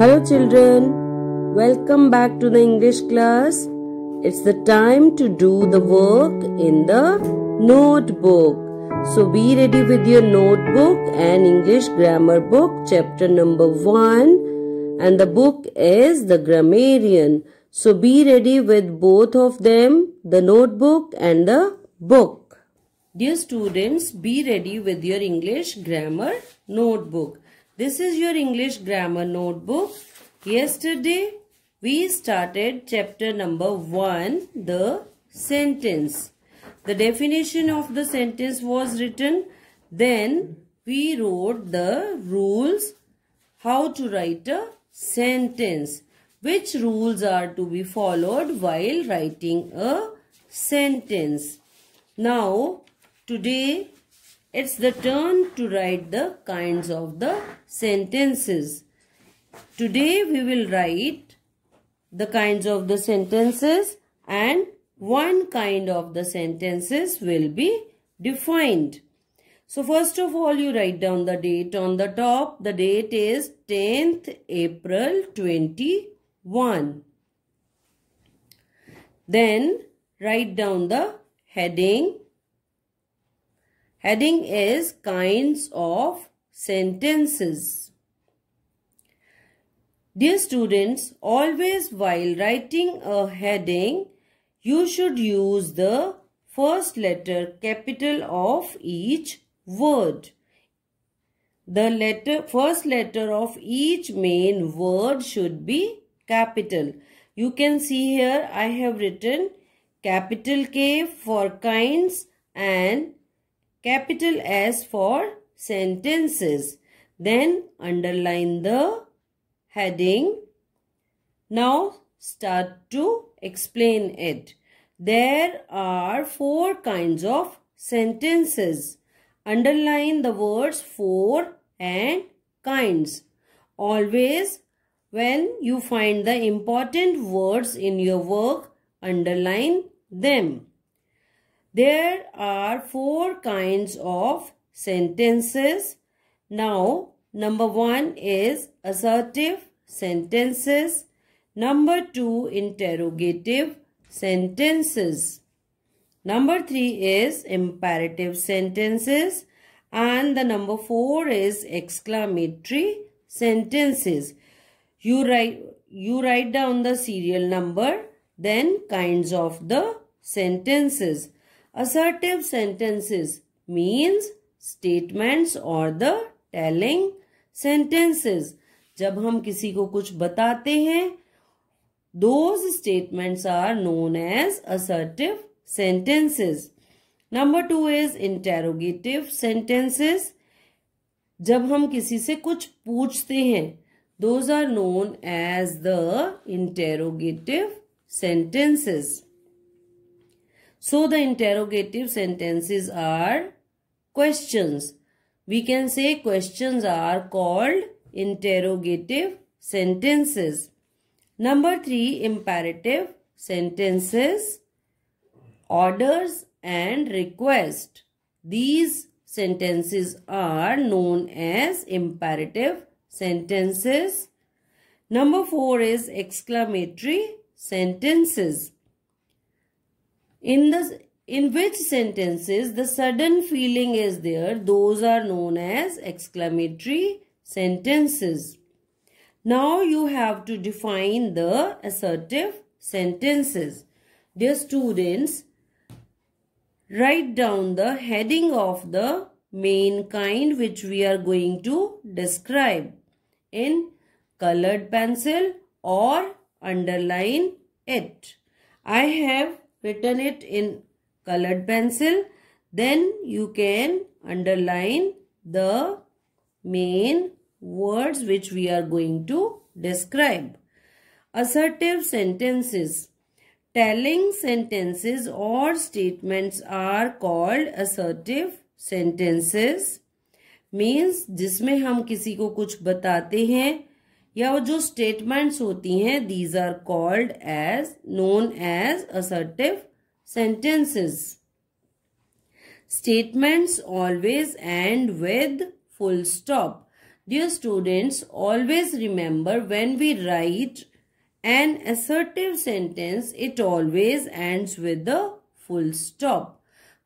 Hello, children. Welcome back to the English class. It's the time to do the work in the notebook. So be ready with your notebook and English grammar book, chapter number one. And the book is The Grammarian. So be ready with both of them, the notebook and the book. Dear students, be ready with your English grammar notebook. This is your English grammar notebook. Yesterday, we started chapter number 1, the sentence. The definition of the sentence was written. Then, we wrote the rules, how to write a sentence. Which rules are to be followed while writing a sentence. Now, today it's the turn to write the kinds of the sentences. Today we will write the kinds of the sentences and one kind of the sentences will be defined. So first of all you write down the date on the top. The date is 10th April 21. Then write down the heading Heading is kinds of sentences. Dear students, always while writing a heading, you should use the first letter capital of each word. The letter first letter of each main word should be capital. You can see here I have written capital K for kinds and capital S for sentences. Then underline the heading. Now start to explain it. There are four kinds of sentences. Underline the words for and kinds. Always when you find the important words in your work, underline them. There are four kinds of sentences. Now, number one is assertive sentences. Number two, interrogative sentences. Number three is imperative sentences. And the number four is exclamatory sentences. You write, you write down the serial number, then kinds of the sentences. Assertive sentences means statements or the telling sentences. जब हम किसी को कुछ बताते हैं those statements are known as assertive sentences. Number two is interrogative sentences. जब हम किसी से कुछ पूछते हैं those are known as the interrogative sentences. So the interrogative sentences are questions. We can say questions are called interrogative sentences. Number three, imperative sentences, orders and request. These sentences are known as imperative sentences. Number four is exclamatory sentences. In, the, in which sentences the sudden feeling is there, those are known as exclamatory sentences. Now you have to define the assertive sentences. Dear students, write down the heading of the main kind which we are going to describe in colored pencil or underline it. I have written it in colored pencil then you can underline the main words which we are going to describe assertive sentences telling sentences or statements are called assertive sentences means jisme hum kisi ko kuch batate hain या वो जो statements होती हैं these are called as known as assertive sentences statements always end with full stop dear students always remember when we write an assertive sentence it always ends with the full stop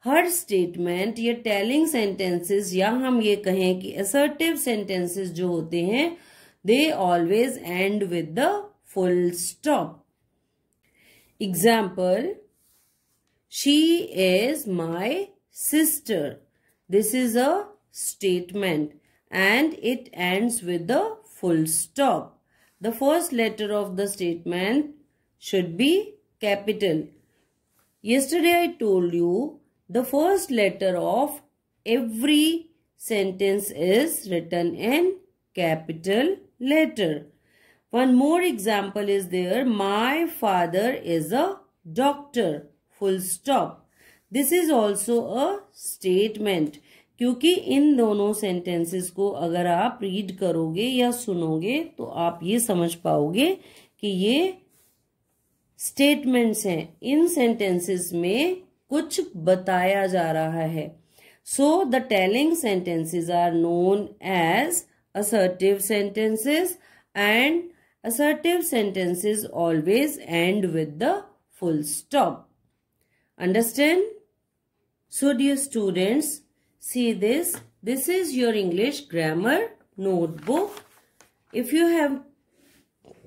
हर statement या telling sentences या हम ये कहें कि assertive sentences जो होते हैं They always end with the full stop. Example, she is my sister. This is a statement and it ends with the full stop. The first letter of the statement should be capital. Yesterday I told you the first letter of every sentence is written in capital letter One more example is there. My father is a doctor. Full stop. This is also a statement क्योंकि इन दोनों sentences को अगर आप read करोगे या सुनोगे तो आप ये समझ पाओगे कि ये स्टेटमेंट्स हैं इन सेंटेंसेस में कुछ बताया जा रहा है so the telling sentences are known as assertive sentences and assertive sentences always end with the full stop. Understand? So dear students, see this. This is your English grammar notebook. If you have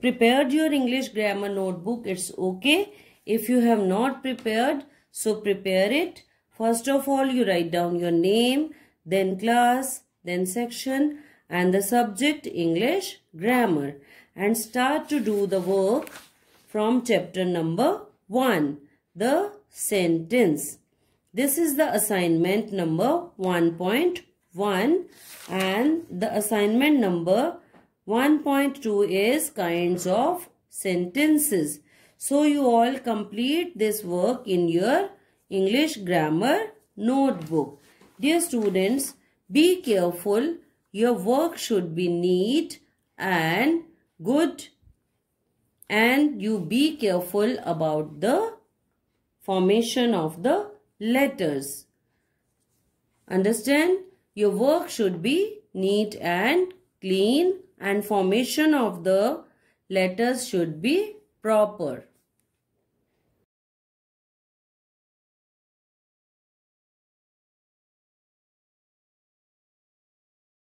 prepared your English grammar notebook, it's okay. If you have not prepared, so prepare it. First of all, you write down your name, then class, then section, and the subject English grammar and start to do the work from chapter number 1 the sentence. This is the assignment number 1.1 and the assignment number 1.2 is kinds of sentences. So you all complete this work in your English grammar notebook. Dear students, be careful your work should be neat and good and you be careful about the formation of the letters. Understand? Your work should be neat and clean and formation of the letters should be proper.